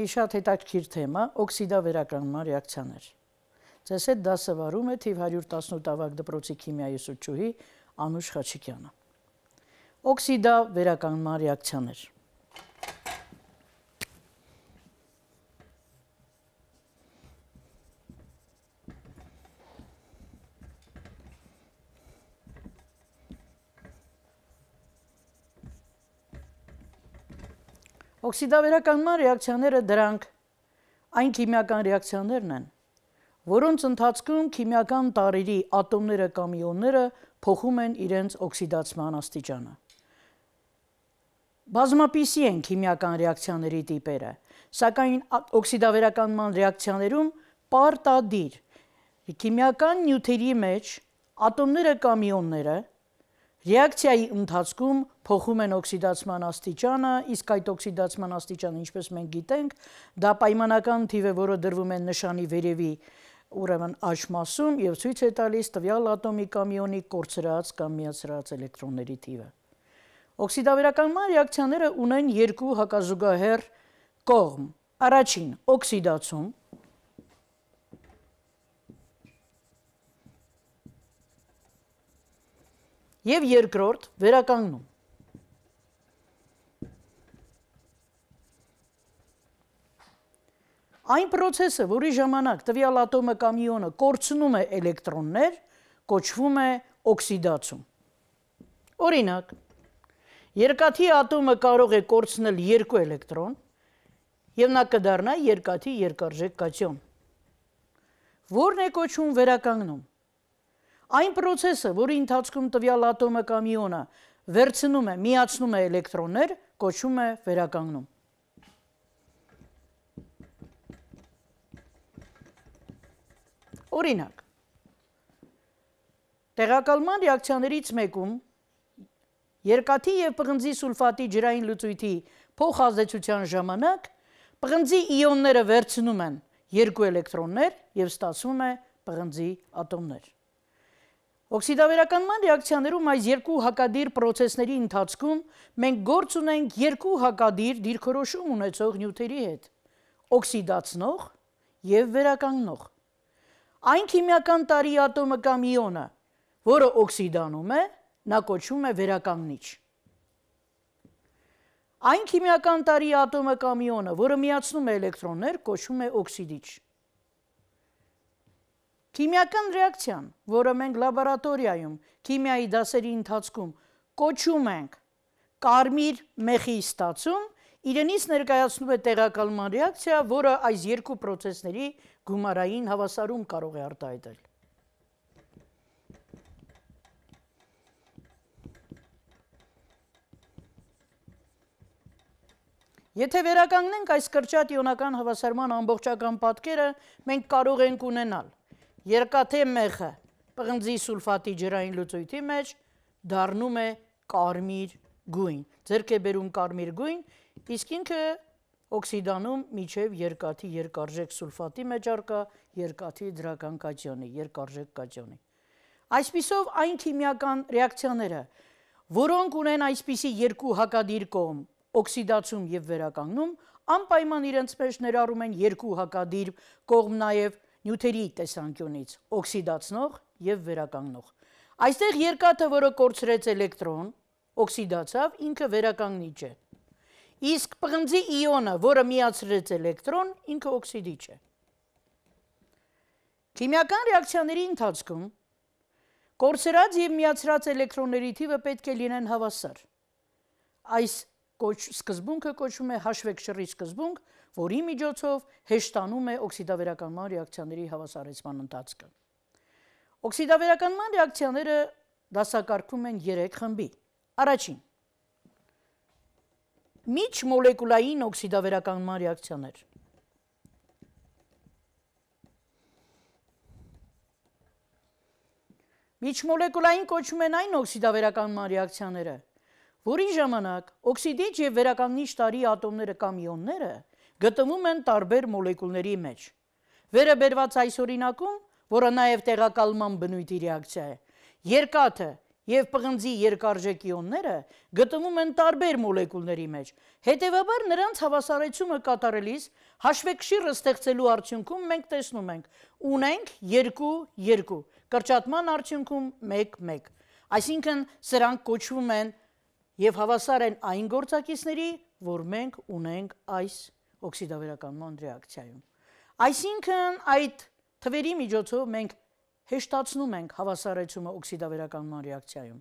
մի շատ հետաքրքիր թեմա՝ օքսիդավերականգնման ռեակցիաներ։ Ձեզ հետ դասը վարում է թիվ 118 ավակ դպրոցի քիմիայի ուսուցչուհի Անուշ Խաչիկյանը։ Օքսիդա վերականգնման ռեակցիաներ։ Օքսիդավերականգնման ռեակցիաները դրանք այն քիմիական ռեակցիաներն են, որոնց ընթացքում քիմիական տարրերի ատոմները կամ իոնները փոխում են իրենց օքսիդացման աստիճանը։ Բազմապիսի են քիմիական ռեակցիաների տիպերը, սակայն օքսիդավերականման ռեակցիաներում պարտադիր քիմիական նյութերի մեջ ատոմները կամ իոնները ռեակցիայի ընթացքում փոխում են օքսիդացման աստիճանը, իսկ այդ օքսիդացման աստիճանը, ինչպես մենք գիտենք, դա պայմանական թիվ է, որը դրվում է նշանի վերևի ուրեմն աճմասում եւ ցույց է տալիս տվյալ ատոմի կամիոնի կորցրած կամ միացրած էլեկտրոնների թիվը։ Օքսիդավերականման ռեակցիաները ունեն երկու հակազուգահեռ կողմ։ Առաջին՝ օքսիդացում, եւ երկրորդ վերականգնում։ Այն process-ը, որի ժամանակ տվյալ ատոմը կամ իոնը կորցնում է էլեկտրոններ, կոչվում է օքսիդացում։ Օրինակ, երկաթի ատոմը կարող է կորցնել 2 էլեկտրոն եւ նա կդառնա երկաթի երկարժեք կատիոն։ Որն է կոչվում վերականգնում։ Այն process-ը, որի ընթացքում տվյալ ատոմը կամ իոնը վերցնում է, միացնում է էլեկտրոններ, կոչվում է վերականգնում։ Օրինակ Տեղակալման ռեակցիաներից մեկում երկաթի եւ պղնձի սուլֆատի ջրային լուծույթի փոխազդեցության ժամանակ պղնձի իոնները վերցնում են երկու էլեկտրոններ եւ ստացվում է պղնձի ատոմներ։ Օքսիդավերականման ռեակցիաներում այս երկու հակադիր process-ների ընթացքում մենք գործ ունենք երկու հակադիր դիրքորոշում ունեցող նյութերի հետ՝ օքսիդացնող եւ վերականգնող։ Այն քիմիական տարի ատոմը կամ իոնը, որը օքսիդանում է, նա կոչվում է վերականգնիչ։ Այն քիմիական տարի ատոմը կամ իոնը, որը միացնում է էլեկտրոններ, կոչվում է օքսիդիչ։ Քիմիական ռեակցիան, որը մենք լաբորատորիայում քիմիայի դասերի ընթացքում կոչում ենք կարմիր մեխի ստացում, իրենից ներկայացնում է տեղակալման ռեակցիա, որը այս երկու process-ների գումարային հավասարում կարող է արտահայտել։ Եթե վերականգնենք այս կրճատ իոնական հավասարման ամբողջական պատկերը, մենք կարող ենք ունենալ երկաթե մեխը պղնձի սուլֆատի ջրային լուծույթի մեջ դառնում է կարմիր գույն։ Ձերք է բերում կարմիր գույն, իսկ ինքը Օքսիդանում միջև երկաթի երկարժեք սուլֆատի մեջ արկա երկաթի դրական կատիոնի, երկարժեք կատիոնի։ Այսպիսով այն քիմիական ռեակցիաները, որոնք ունեն այսպիսի երկու հակադիր կողմ՝ օքսիդացում եւ վերականգնում, անպայման իրենց մեջ ներառում են երկու հակադիր կողմ նաեւ նյութերի տեսանկյունից՝ օքսիդացնող եւ վերականգնող։ Այստեղ երկաթը, որը կորցրեց էլեկտրոն, օքսիդացավ, ինքը վերականգնիչ է։ Իսկ պղնձի իոնը, որը միացրեց էլեկտրոն, ինքը օքսիդիչ է։ Քիմիական ռեակցիաների ընթացքում կորցրած եւ միացրած էլեկտրոնների թիվը պետք է լինեն հավասար։ Այս կոչ սկզբունքը կոչվում է հաշվեկշռի սկզբունք, որի միջոցով հեշտանում է օքսիդավերականման ռեակցիաների հավասարեցման ընթացքը։ Օքսիդավերականման ռեակցիաները դասակարգվում են 3 խմբի։ Առաջին՝ միջ մոլեկուլային օքսիդավերականման ռեակցիաներ։ Միջմոլեկուլային կոչում են այն օքսիդավերականման ռեակցիաները, որի ժամանակ օքսիդիչ եւ վերականգնիչ տարի ատոմները կամ իոնները գտնվում են տարբեր մոլեկուլների մեջ։ Վերաբերված այս օրինակում, որը նաեւ տեղակալման բնույթի ռեակցիա է, երկաթը եւ պղնձի երկարժեկիոնները գտնվում են տարբեր մոլեկուլների մեջ։ Հետևաբար նրանց հավասարեցումը կատարելիս հաշվեկշիռը ստեղծելու արդյունքում մենք տեսնում ենք ունենք 2-2, կրճատման արդյունքում 1-1։ Այսինքն սրանք կոչվում են եւ հավասար են այն գործակիցների, որ մենք ունենք այս օքսիդավերականման ռեակցիայում։ Այսինքն այդ թվերի միջոցով մենք հեշտացնում ենք հավասարեցումը օքսիդավերականման ռեակցիայում։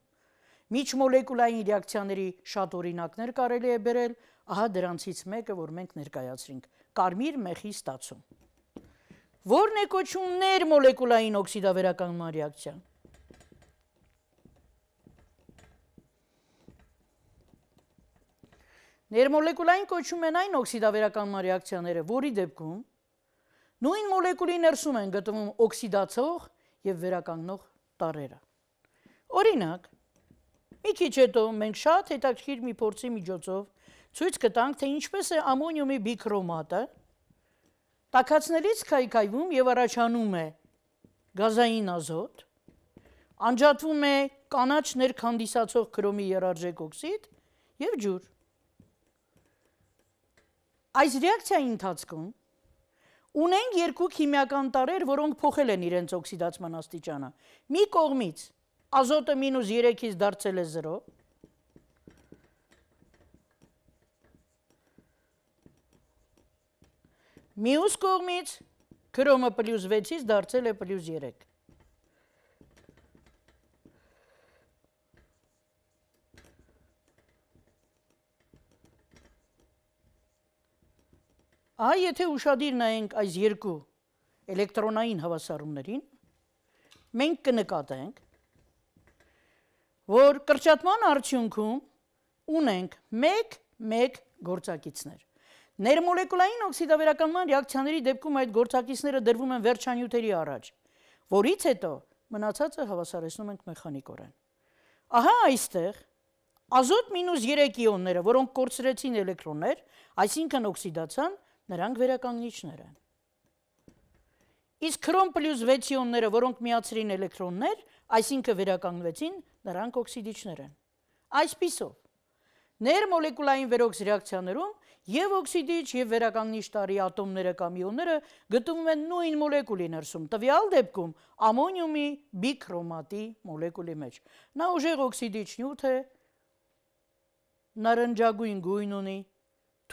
Միջմոլեկուլային ռեակցիաների շատ օրինակներ կարելի է բերել, ահա դրանցից մեկը, որ մենք ներկայացրինք՝ կարմիր մեխի ստացում։ Որն է կոչում ներմոլեկուլային օքսիդավերականման ռեակցիա։ Ներմոլեկուլային կոչում են այն օքսիդավերականման ռեակցիաները, որի դեպքում նույն մոլեկուլի ներսում են գտնվում օքսիդացող եւ վերականգնող տարերը։ Օրինակ, մի քիչ հետո մենք շատ հետաքրքիր մի փորձի միջոցով ցույց կտանք, թե ինչպես է ամոնիումի բիքրոմատը տաքացնելից քայքայվում եւ առաջանում է գազային ազոտ, անջատվում է կանաչ ներքանդիսացող քրոմի երարժեք օքսիդ եւ ջուր։ Այս ռեակցիայի ընթացքում Ունենք երկու քիմիական տարեր, որոնք փոխել են իրենց օքսիդացման աստիճանը։ Մի կողմից ազոտը մինուս 3-ից դարձել է 0, Մյուս կողմից քրոմը պլյուս 6-ից դարձել է պլյուս 3։ Ահա եթե ուշադիր նայենք այս երկու էլեկտրոնային հավասարումներին, մենք կնկատենք, որ կրճատման արդյունքում ունենք 1-1 գործակիցներ։ Ներմոլեկուլային օքսիդավերականման ռեակցիաների դեպքում այդ գործակիցները դրվում են վերջանյութերի առաջ, որից հետո մնացածը հավասարեցնում ենք մեխանիկորեն։ Ահա այստեղ ազոտ -3 իոնները, որոնք կորցրեցին էլեկտրոններ, այսինքն օքսիդացան, Նրանք վերականգնիչներ են։ Իսկ քրոմ պլյուս վեցիոնները, որոնք միացրին էլեկտրոններ, այսինքն վերականգնվեցին, նրանք օքսիդիչներ են։ Այսպիսով ներմոլեկուլային վերոքս ռեակցիաներում եւ օքսիդիչ եւ վերականգնիչ տարի ատոմները կամ իոնները գտնվում են նույն մոլեկուլի ներսում։ Տվյալ դեպքում ամոնիումի բիքրոմատի մոլեկուլի մեջ։ Նա ուժեղ օքսիդիչ նյութ է, նարնջագույն գույն ունի,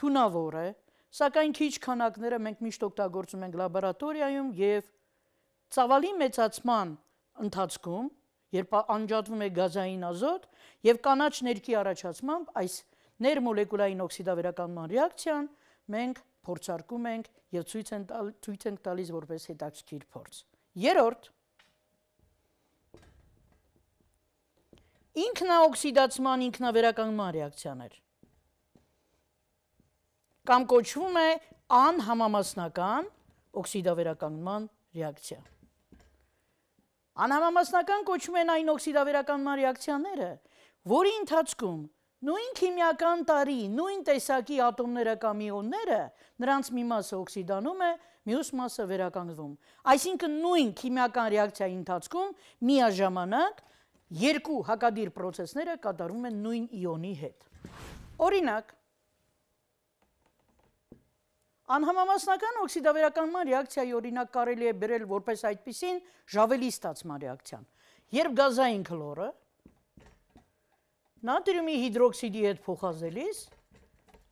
թունավոր է, սակայն քիչ քանակները մենք միշտ օգտագործում ենք լաբորատորիայում եւ ծավալի մեծացման ընթացքում, երբ անջատվում է գազային ազոտ եւ կանաչ ներքի առաջացմամբ այս ներմոլեկուլային օքսիդավերականման ռեակցիան մենք փորձարկում ենք եւ ցույց են տալ, ցույց ենք տալիս որպես հետաքրքիր փորձ։ Երորդ ինքնաօքսիդացման ինքնավերականգնման ռեակցիաներ կամ կոչվում է անհամամասնական օքսիդավերականգնման ռեակցիա։ Անհամամասնական կոչվում են այն օքսիդավերականգնման ռեակցիաները, որի ընթացքում նույն քիմիական տարի, նույն տեսակի ատոմները կամ իոնները, նրանց մի մասը օքսիդանում է, մյուս մասը վերականգնվում։ Այսինքն նույն քիմիական ռեակցիայի ընթացքում միաժամանակ երկու հակադիր process-ները կատարվում են նույն իոնի հետ։ Օրինակ, Անհամամասնական օքսիդավերականման ռեակցիայի օրինակ կարելի է բերել որպես այդպիսին ժավելի ստացման ռեակցիան։ Երբ գազային քլորը նատրիումի հիդրոքսիդի հետ փոխազելիս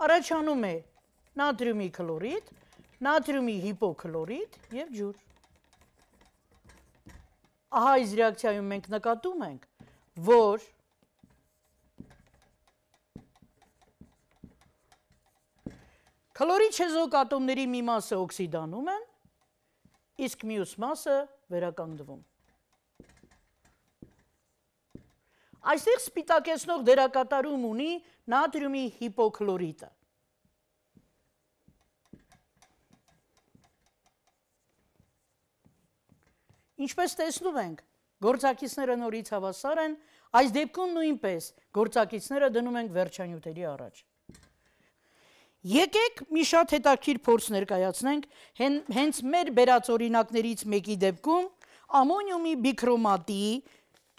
առաջանում է նատրիումի քլորիդ, նատրիումի հիպոքլորիդ եւ ջուր։ Ահա այս ռեակցիայում մենք նկատում ենք, որ Քլորի չեզոք ատոմների մի մասը օքսիդանում են, իսկ մյուս մասը վերականգնվում։ Այստեղ սպիտակեցնող դերակատարում ունի նատրիումի հիպոքլորիտը։ Ինչպես տեսնում ենք, գործակիցները նորից հավասար են, այս դեպքում նույնպես գործակիցները դնում ենք վերջանյութերի առաջ։ Եկեք մի շատ հետաքրքիր փորձ ներկայացնենք հեն, հենց մեր բերած օրինակներից մեկի դեպքում ամոնիումի բիքրոմատի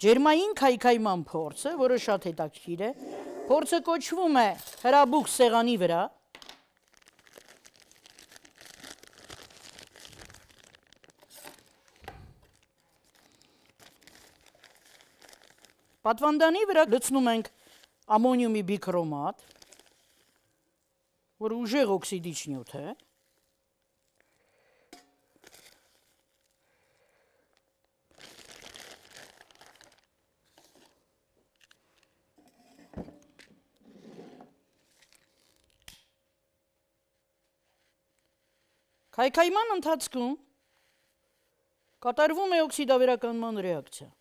ջերմային քայքայման փորձը, որը շատ հետաքրքիր է։ Փորձը կոչվում է հրաբուկ սեղանի վրա։ Պատվանդանի վրա լցնում ենք ամոնիումի բիքրոմատ որ ուժեղ օքսիդիչ նյութ է։ Քայքայման ընթացքում կատարվում է օքսիդավերականման ռեակցիա։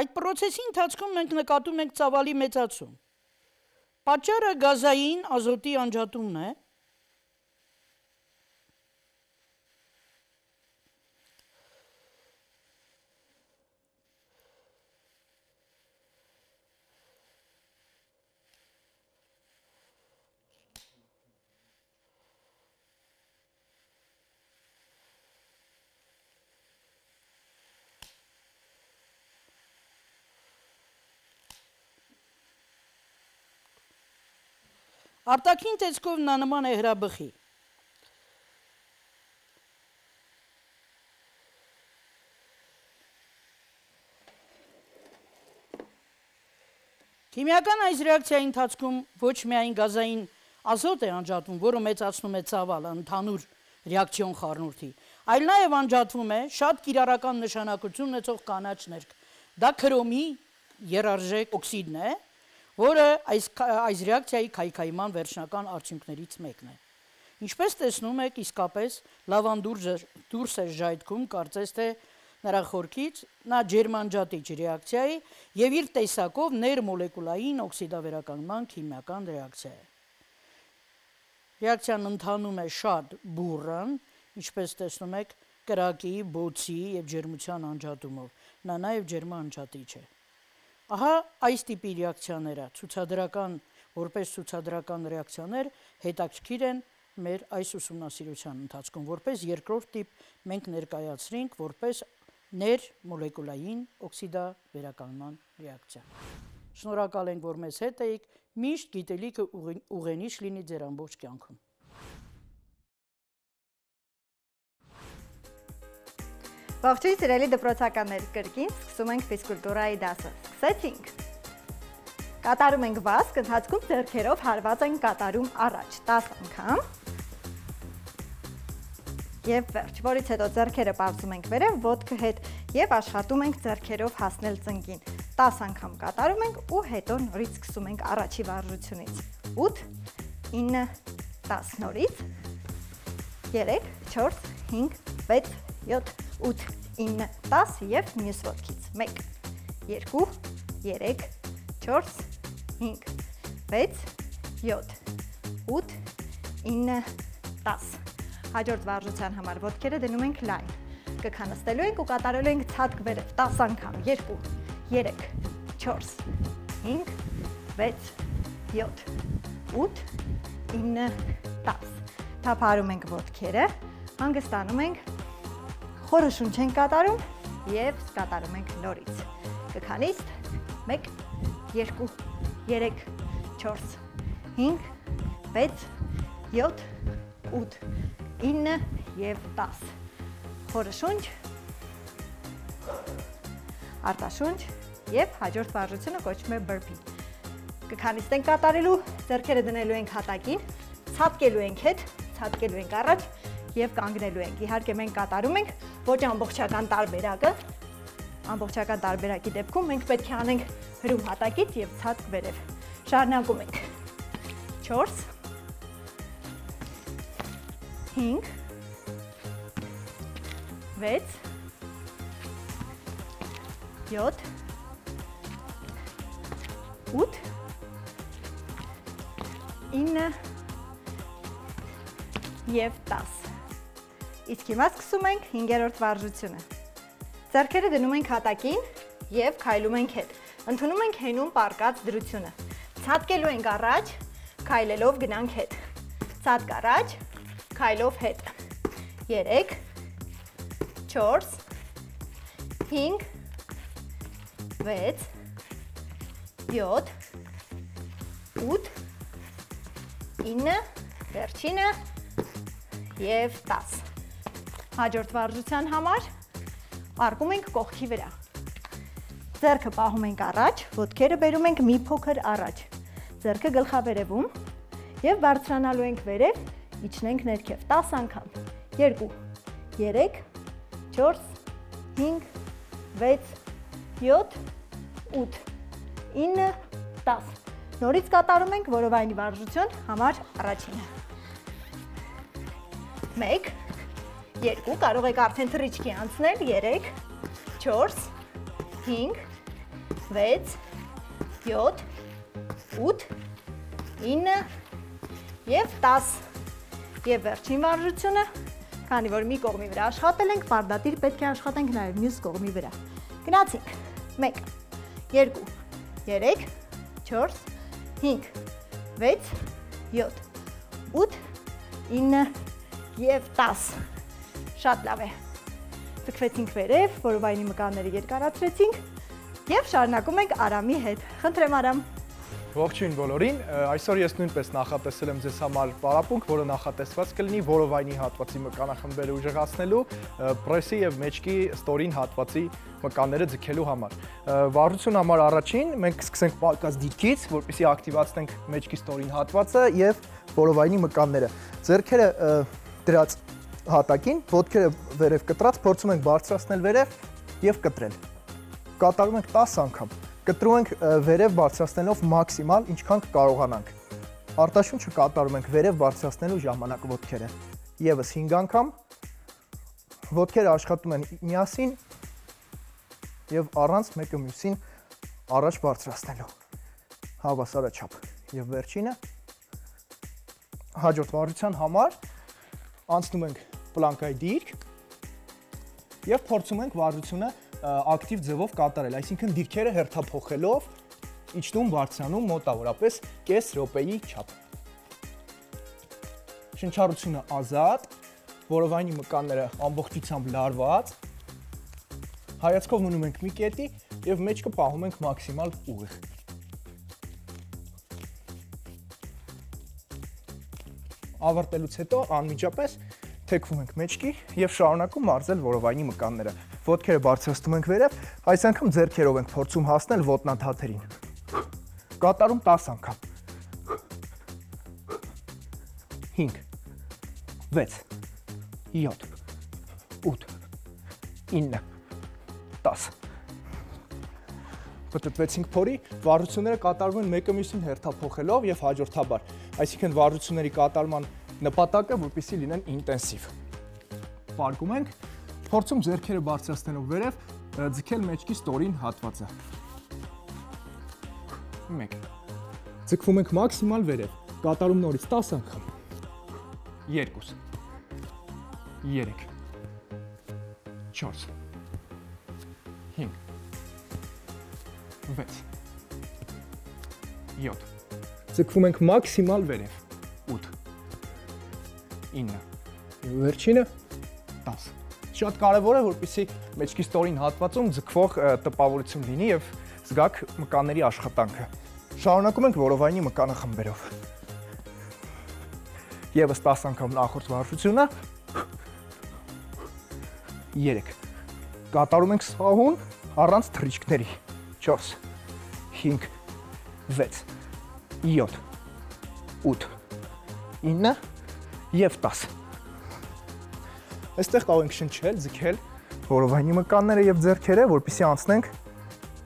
Այդ process-ի ընթացքում մենք նկատում ենք ծավալի մեծացում։ Պատճառը գազային ազոտի անջատումն է, Արտակին տեսքով նա նման է հրաբխի։ Քիմիական այս ռեակցիայի ընթացքում ոչ միայն գազային ազոտ է անջատվում, որը մեծացնում է ցավալը ընդհանուր ռեակցիոն խառնուրդի, այլ նաև անջատվում է շատ կիրառական նշանակություն ունեցող կանաչ ներկ։ Դա քրոմի երարժեք օքսիդն է, որը այս այս ռեակցիայի քայքայման վերջնական արդյունքներից մեկն է։ Ինչպես տեսնում եք, իսկապես լավան դուրս դուրս է ժայթքում, կարծես թե նրա խորքից նա ջերմանջատիչ ռեակցիայի եւ իր տեսակով ներմոլեկուլային օքսիդավերականգնման քիմիական ռեակցիա է։ Ռեակցիան ընդանում է շատ բուրըն, ինչպես տեսնում եք, կրակի, բոցի եւ ջերմության անջատումով։ Նա նաեւ ջերմա անջատիչ է։ Ահա այս տիպի ռեակցիաները, ցուցադրական, որպես ցուցադրական ռեակցիաներ հետաքրքիր են մեր այս ուսումնասիրության ընթացքում, որպես երկրորդ տիպ մենք ներկայացրինք որպես ներ մոլեկուլային օքսիդա վերականգնման ռեակցիա։ Շնորհակալ ենք, որ մեզ հետ եք։ Միշտ գիտելիքը ուղենիշ լինի ձեր ամբողջ կյանքում։ Ողջույն սիրելի դպրոցականներ, կրկին սկսում ենք ֆիզկուլտուրայի դասը։ Սկսեցինք։ Կատարում ենք վազք, ընթացքում ձեռքերով հարված են կատարում առաջ 10 անգամ։ Եվ վերջ, որից հետո ձեռքերը բարձում ենք վերև ոտքը հետ եւ աշխատում ենք ձեռքերով հասնել ծնկին։ 10 անգամ կատարում ենք ու հետո նորից սկսում ենք առաջի վարժությունից։ 8 9 10 նորից 3 4 5 6 7, 8, 9, 10 և մյուս ոտքից, 1, 2, 3, 4, 5, 6, 7, 8, 9, 10, հաջորդ վարժության համար ոտքերը դնում ենք լայն, կկանստելու ենք ու կատարելու ենք ծատք վերև, 10 անգամ, 2, 3, 4, 5, 6, 7, 8, 9, 10, թապարում ենք ոտքերը, հանգստանում ենք խորը շունչ ենք կատարում եւ կատարում ենք նորից։ Կքանից 1 2 3 4 5 6 7 8 9 եւ 10 խորը շունչ արտաշունչ եւ հաջորդ վարժությունը կոչվում է burpee կքանիստ ենք կատարելու ձեռքերը դնելու ենք հատակին ցատկելու ենք հետ ցատկելու ենք առաջ եւ կանգնելու ենք իհարկե մենք կատարում ենք ոչ ամբողջական տարբերակը, ամբողջական տարբերակի դեպքում մենք պետք է անենք հրում հատակից և ծածկ վերև։ Շարնակում ենք 4, 5, 6, 7, 8, 9 և 10 իսկ հիմա սկսում ենք 5-րդ վարժությունը։ Ձեռքերը դնում ենք հատակին եւ քայլում ենք հետ։ Ընթանում ենք հենում պարկած դրությունը։ Ցատկելու ենք առաջ, քայլելով գնանք հետ։ Ցատկ առաջ, քայլով հետ։ 3 4 5 6 7 8 9 վերջինը եւ 10 Հաջորդ վարժության համար արկում ենք կողքի վրա։ Ձեռքը պահում ենք առաջ, ոտքերը բերում ենք մի փոքր առաջ։ Ձեռքը գլխավերևում եւ բարձրանալու ենք վերև, իջնենք ներքև 10 անգամ։ 2 3 4 5 6 7 8 9 10 Նորից կատարում ենք որովայնի վարժություն համար առաջինը։ 1 2, կարող եք արդեն թրիչքի անցնել, 3, 4, 5, 6, 7, 8, 9 և 10 և վերջին վարժությունը, կանի որ մի կողմի վրա աշխատել ենք, պարդատիր պետք է աշխատենք նաև մյուս կողմի վրա։ Գնացինք, 1, 2, 3, 4, 5, 6, 7, 8, 9 և 10 Շատ լավ է։ Ձգվեցինք վերև, որովայնի մկանները երկարացրեցինք և շարնակում ենք Արամի հետ։ Խնդրեմ Արամ։ Ողջույն բոլորին, այսօր ես նույնպես նախատեսել եմ ձեզ համար պարապունք, որը նախատեսված կլինի որովայնի հատվածի մկանախմբերը ուժեղացնելու, պրեսի եւ մեջքի ստորին հատվածի մկանները ձգելու համար։ Վառություն համար առաջին մենք սկսենք պակաս դիրքից, որպեսզի ակտիվացնենք մեջքի ստորին հատվածը եւ որովայնի մկանները։ Ձերքերը դրած հատակին, ոտքերը վերև կտրած, փորձում ենք բարձրացնել վերև եւ կտրել։ Կատարում ենք 10 անգամ։ Կտրում ենք վերև բարձրացնելով մաքսիմալ ինչքան կարողանանք։ Արտաշունչը կատարում ենք վերև բարձրացնելու ժամանակ ոտքերը։ Եվս 5 անգամ։ Ոտքերը աշխատում են միասին եւ առանց մեկը մյուսին առաջ բարձրացնելու հավասարաչափ եւ վերջինը հաջորդ վարության համար անցնում ենք պլանկայի դիրք եւ փորձում ենք վարժությունը ակտիվ ձևով կատարել, այսինքն դիրքերը հերթափոխելով իջնում բարձրանում մոտավորապես կես րոպեի չափ։ Շնչառությունը ազատ, որովայնի մկանները ամբողջությամբ լարված։ Հայացքով մնում ենք մի կետի եւ մեջքը պահում ենք մաքսիմալ ուղիղ։ Ավարտելուց հետո անմիջապես թեքվում ենք մեջքի եւ շարունակում մարզել որովայնի մկանները։ Ոտքերը բարձրացնում ենք վերև, այս անգամ ձեռքերով ենք փորձում հասնել ոտնաթաթերին։ Կատարում 10 անգամ։ 5 6 7 8 9 10 մտտվեցինք փորի, վարությունները կատարվում են մեկը մյուսին հերթափոխելով եւ հաջորդաբար։ Այսինքն վարությունների կատարման Նպատակը, որպեսի լինեն ինտենսիվ։ Պարկում ենք, փորձում ձերքերը բարձրացնելով վերև, ձգել մեջքի ստորին հատվածը։ 1 Ձգվում ենք մաքսիմալ վերև, կատարում նորից 10 անգամ։ 2 3 4 5 6 7 Ձգվում ենք մաքսիմալ վերև 8 9։ Եվ վերջինը 10։ Շատ կարևոր է, որպեսզի մեջքի ստորին հատվածում ձգվող տպավորություն լինի եւ զգաք մկանների աշխատանքը։ Շարունակում ենք որովայնի մկանը խմբերով։ Եվս 10 անգամ նախորդ վարժությունը 3 կատարում ենք սահուն առանց թրիչքների 4 5 6 7 8 9 եւ 10։ Այստեղ կարող ենք շնչել, ձգել որովայնի մկանները եւ ձեռքերը, որpիսի անցնենք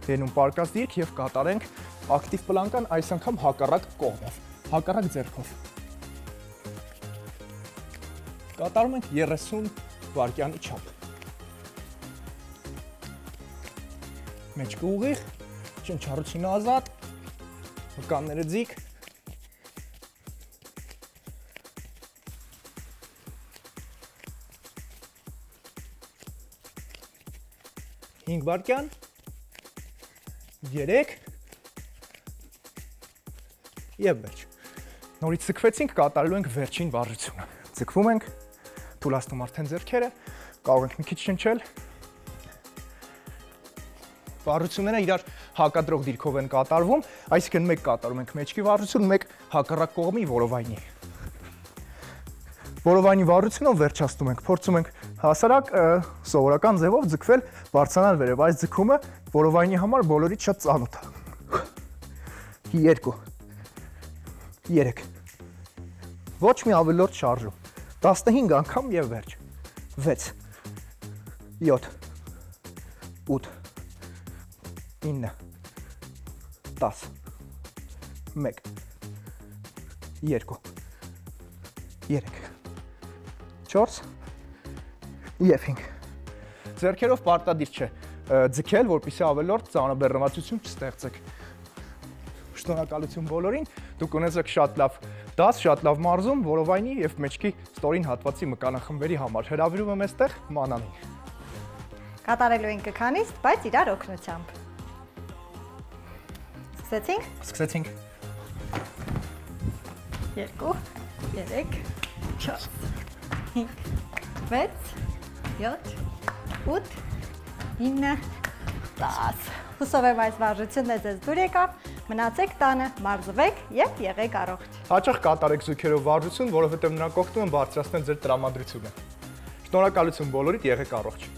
դենում պարկած դիրք եւ կատարենք ակտիվ պլանկան այս անգամ հակառակ կողմով, հակառակ ձեռքով։ Կատարում ենք 30 վայրկյանի չափ։ Մեջքը ուղիղ, շնչառությունը ազատ, մկանները ձիգ 5 վարկյան, 3 և վերջ։ Նորից սկվեցինք, կատարելու ենք վերջին վարժությունը։ Ձգվում ենք, թուլացնում արդեն ձերքերը, կարող ենք մի քիչ շնչել, վարությունները իրար հակադրող դիրքով են կատարվում, այսինքն մեկ կատարում ենք մեջքի վարություն, մեկ հակառակ կողմի որովայնի որով այն վառությունով վերջացնում ենք, փորձում ենք հասարակ սովորական ձևով ձգվել բարձրանալ վերև։ Այս ձգումը որով այնի համար բոլորից շատ ծանոթ է։ 2 3 Ոչ մի ավելորդ շարժում։ 15 անգամ եւ վերջ։ 6 7 8 9 10 1 2 3 4 եւ 5 ձերքերով պարտադիր չէ ձգել, որպեսզի ավելորդ ծանոբեռնվածություն չստեղծեք։ Շնորհակալություն բոլորին։ Դուք ունեցեք շատ լավ դաս, շատ լավ մարզում, որովայնի եւ մեջքի ստորին հատվածի մկանախմբերի համար։ Հրավիրում եմ այստեղ մանանին։ Կատարելու ենք քանից, բայց իրար օգնությամբ։ Սկսեցինք։ Սկսեցինք։ 2 3 4 6 7 8 9 10 Հուսով եմ այս վարժությունն է ձեզ դուր եկավ մնացեք տանը, մարզվեք եւ եղեք առողջ։ Հաճախ կատարեք զույգերով վարժություն, որովհետեւ նրա կողքնում են բարձրացնել ձեր տրամադրությունը։ Շնորհակալություն բոլորիդ, եղեք առողջ։